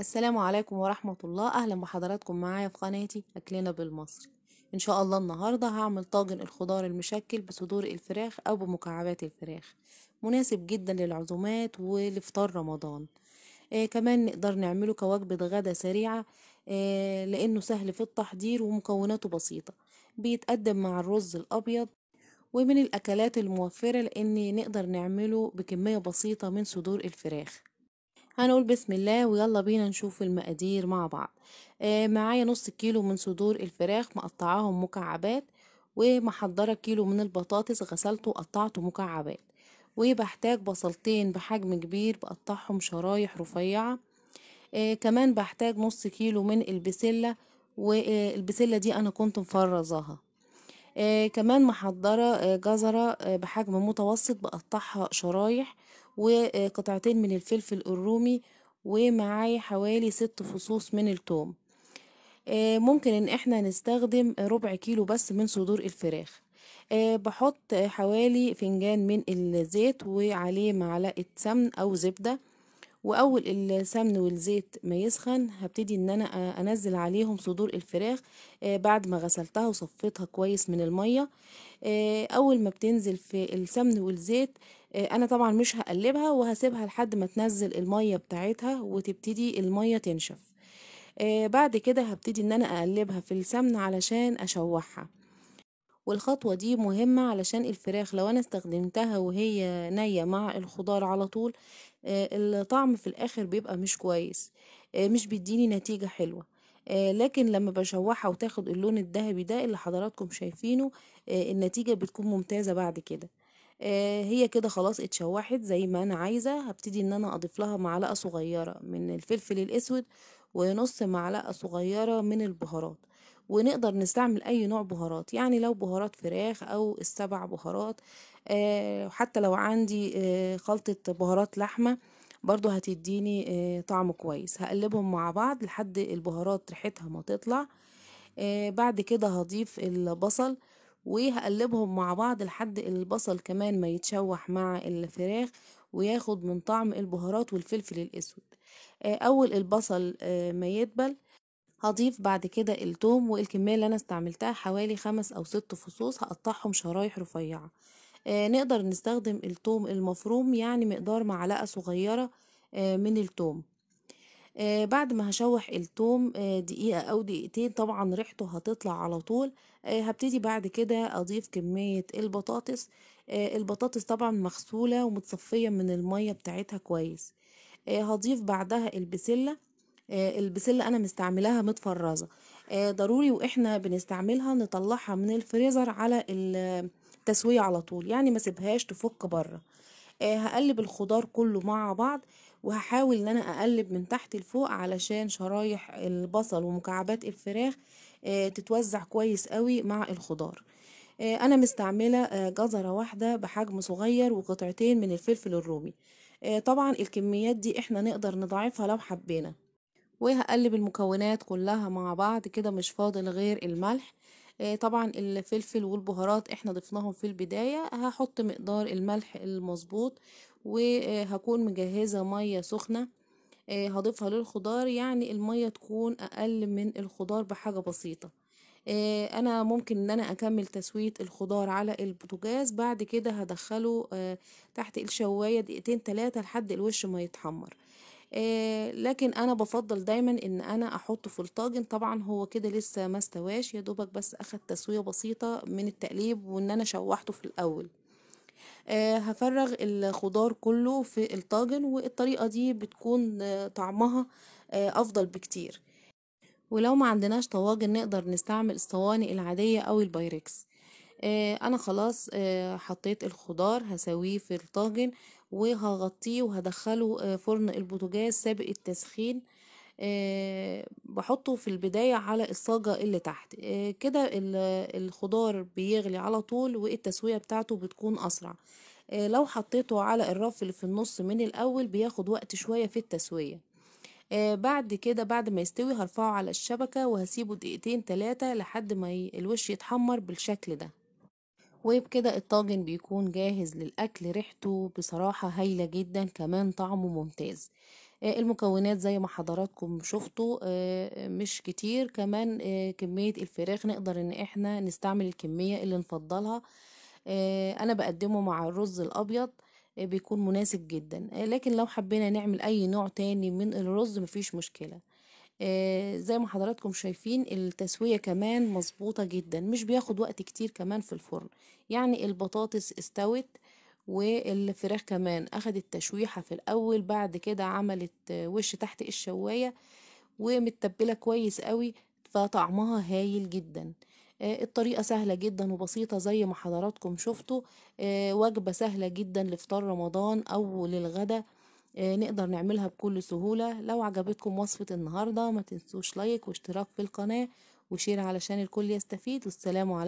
السلام عليكم ورحمة الله أهلا بحضراتكم معايا في قناتي أكلنا بالمصري إن شاء الله النهاردة هعمل طاجن الخضار المشكل بصدور الفراخ أو بمكعبات الفراخ مناسب جدا للعزومات ولفطار رمضان آه كمان نقدر نعمله كوجبة غدا سريعة آه لأنه سهل في التحضير ومكوناته بسيطة بيتقدم مع الرز الأبيض ومن الأكلات الموفرة لأن نقدر نعمله بكمية بسيطة من صدور الفراخ هنقول بسم الله ويلا بينا نشوف المقادير مع بعض آه معايا نص كيلو من صدور الفراخ مقطعاهم مكعبات ومحضرة كيلو من البطاطس غسلته وقطعته مكعبات وبحتاج بصلتين بحجم كبير بقطعهم شرايح رفيعة آه كمان بحتاج نص كيلو من البسلة والبسلة آه، دي أنا كنت مفرزاها آه كمان محضرة آه جزرة آه بحجم متوسط بقطعها شرايح وقطعتين من الفلفل الرومي ومعاي حوالي ست فصوص من التوم آه، ممكن ان احنا نستخدم ربع كيلو بس من صدور الفراخ آه، بحط حوالي فنجان من الزيت وعليه معلقة سمن او زبدة واول السمن والزيت ما يسخن هبتدي ان انا انزل عليهم صدور الفراخ آه، بعد ما غسلتها وصفيتها كويس من الميه آه، اول ما بتنزل في السمن والزيت آه، انا طبعا مش هقلبها وهسيبها لحد ما تنزل الميه بتاعتها وتبتدي الميه تنشف بعد كده هبتدي ان انا اقلبها في السمن علشان اشوحها والخطوة دي مهمة علشان الفراخ لو انا استخدمتها وهي نية مع الخضار على طول آه، الطعم في الاخر بيبقى مش كويس آه، مش بيديني نتيجة حلوة آه، لكن لما بشوحها وتاخد اللون الذهبي ده اللي حضراتكم شايفينه النتيجة بتكون ممتازة بعد كده هي كده خلاص اتشوحت زي ما انا عايزة هبتدي ان انا اضيف لها معلقة صغيرة من الفلفل الاسود ونص معلقة صغيرة من البهارات ونقدر نستعمل اي نوع بهارات يعني لو بهارات فراخ او السبع بهارات آه، حتى لو عندي آه، خلطة بهارات لحمة برضو هتديني آه، طعم كويس هقلبهم مع بعض لحد البهارات ريحتها ما تطلع بعد كده هضيف البصل وهقلبهم مع بعض لحد البصل كمان ما يتشوح مع الفراخ وياخد من طعم البهارات والفلفل الاسود اول البصل ما يدبل هضيف بعد كده التوم والكمية اللي أنا استعملتها حوالي خمس أو ست فصوص هقطعهم شرايح رفيعة آه نقدر نستخدم التوم المفروم يعني مقدار معلقة صغيرة آه من التوم آه بعد ما هشوح التوم آه دقيقة أو دقيقتين طبعا ريحته هتطلع على طول آه هبتدي بعد كده أضيف كمية البطاطس آه، البطاطس طبعا مغسولة ومتصفية من المية بتاعتها كويس آه، هضيف بعدها البسلة آه، البسله انا مستعملاها متفرزه آه، ضروري واحنا بنستعملها نطلعها من الفريزر على التسويه على طول يعني ما سيبهاش تفك بره آه، هقلب الخضار كله مع بعض وهحاول ان انا اقلب من تحت لفوق علشان شرايح البصل ومكعبات الفراخ تتوزع كويس قوي مع الخضار انا مستعمله جزره واحده بحجم صغير وقطعتين من الفلفل الرومي طبعا الكميات دي احنا نقدر نضاعفها لو حبينا وهقلب المكونات كلها مع بعض كده مش فاضل غير الملح آه، طبعا الفلفل والبهارات احنا ضفناهم في البداية هحط مقدار الملح المظبوط وهكون مجهزة مية سخنة آه، هضيفها للخضار يعني المية تكون اقل من الخضار بحاجة بسيطة آه، انا ممكن ان انا اكمل تسوية الخضار على البوتجاز بعد كده هدخله تحت الشواية دقيقتين تلاتة لحد الوش ما يتحمر آه، لكن انا بفضل دايما ان انا احطه في الطاجن طبعا هو كده لسه ما استواش يا دوبك بس اخد تسويه بسيطه من التقليب وان انا شوحته في الاول آه، هفرغ الخضار كله في الطاجن والطريقة دي بتكون آه، طعمها أفضل بكتير ولو ما عندناش طواجن نقدر نستعمل الصواني العادية أو البايركس آه، انا خلاص آه، حطيت الخضار هسويه في الطاجن وهغطيه وهدخله آه، فرن البوتاجاز سابق التسخين أه بحطه في البداية على الصاجة اللي تحت أه كده الخضار بيغلي على طول والتسوية بتاعته بتكون أسرع أه لو حطيته على الرف اللي في النص من الأول بياخد وقت شوية في التسوية بعد كده بعد ما يستوي هرفعه على الشبكة وهسيبه دقيقتين تلاتة لحد ما الوش يتحمر بالشكل ده وبكده الطاجن بيكون جاهز للأكل ريحته بصراحة هايلة جدا كمان طعمه ممتاز آه، المكونات زي ما حضراتكم شفتوا آه، مش كتير كمان آه، كمية الفراخ نقدر ان احنا نستعمل الكمية اللي نفضلها انا بقدمه مع الرز الابيض بيكون مناسب جدا لكن لو حبينا نعمل اي نوع تاني من الرز مفيش مشكله آه، زي ما حضراتكم شايفين التسوية كمان مظبوطة جدا مش بياخد وقت كتير كمان في الفرن يعني البطاطس استوت والفراخ كمان اخدت تشويحة في الاول بعد كده عملت وش تحت الشواية ومتبلة كويس قوي فطعمها هايل جدا آه، الطريقة سهلة جدا وبسيطة زي ما حضراتكم شفتوا آه، وجبة سهلة جدا لفطار رمضان أو للغدا آه، نقدر نعملها بكل سهولة لو عجبتكم وصفة النهاردة ما تنسوش لايك واشتراك في القناة وشير علشان الكل يستفيد والسلام عليكم